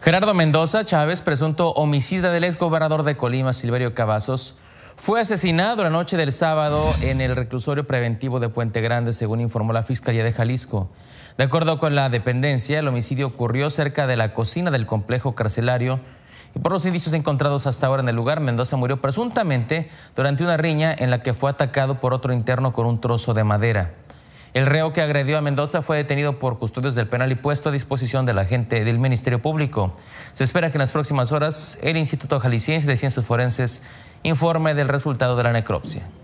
Gerardo Mendoza Chávez, presunto homicida del ex gobernador de Colima, Silverio Cavazos, fue asesinado la noche del sábado en el reclusorio preventivo de Puente Grande, según informó la Fiscalía de Jalisco. De acuerdo con la dependencia, el homicidio ocurrió cerca de la cocina del complejo carcelario y por los indicios encontrados hasta ahora en el lugar, Mendoza murió presuntamente durante una riña en la que fue atacado por otro interno con un trozo de madera. El reo que agredió a Mendoza fue detenido por custodios del penal y puesto a disposición de la agente del Ministerio Público. Se espera que en las próximas horas el Instituto Jalisciense de Ciencias Forenses informe del resultado de la necropsia.